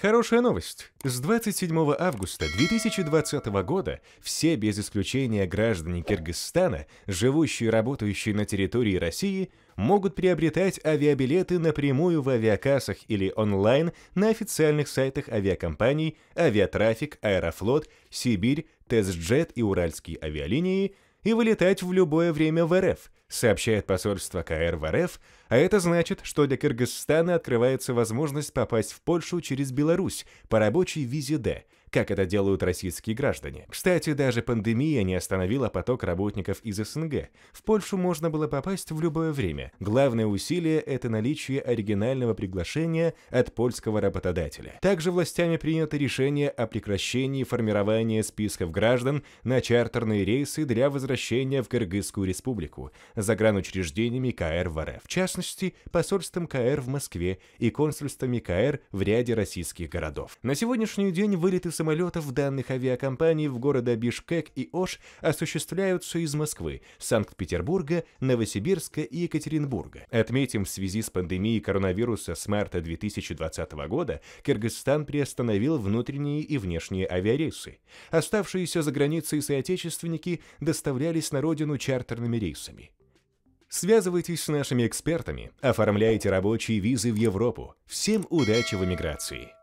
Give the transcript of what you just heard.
Хорошая новость. С 27 августа 2020 года все без исключения граждане Киргизстана, живущие и работающие на территории России, могут приобретать авиабилеты напрямую в авиакассах или онлайн на официальных сайтах авиакомпаний «Авиатрафик», «Аэрофлот», «Сибирь», «Тесджет» и «Уральские авиалинии», и вылетать в любое время в РФ, сообщает посольство КР в РФ, а это значит, что для Кыргызстана открывается возможность попасть в Польшу через Беларусь по рабочей визе Д – как это делают российские граждане. Кстати, даже пандемия не остановила поток работников из СНГ. В Польшу можно было попасть в любое время. Главное усилие – это наличие оригинального приглашения от польского работодателя. Также властями принято решение о прекращении формирования списков граждан на чартерные рейсы для возвращения в Кыргызскую республику, загранучреждениями КР в РФ, в частности, посольством КР в Москве и консульствами КР в ряде российских городов. На сегодняшний день вылеты самолетов данных авиакомпаний в города Бишкек и Ош осуществляются из Москвы, Санкт-Петербурга, Новосибирска и Екатеринбурга. Отметим, в связи с пандемией коронавируса с марта 2020 года Кыргызстан приостановил внутренние и внешние авиарейсы. Оставшиеся за границей соотечественники доставлялись на родину чартерными рейсами. Связывайтесь с нашими экспертами, оформляйте рабочие визы в Европу. Всем удачи в эмиграции!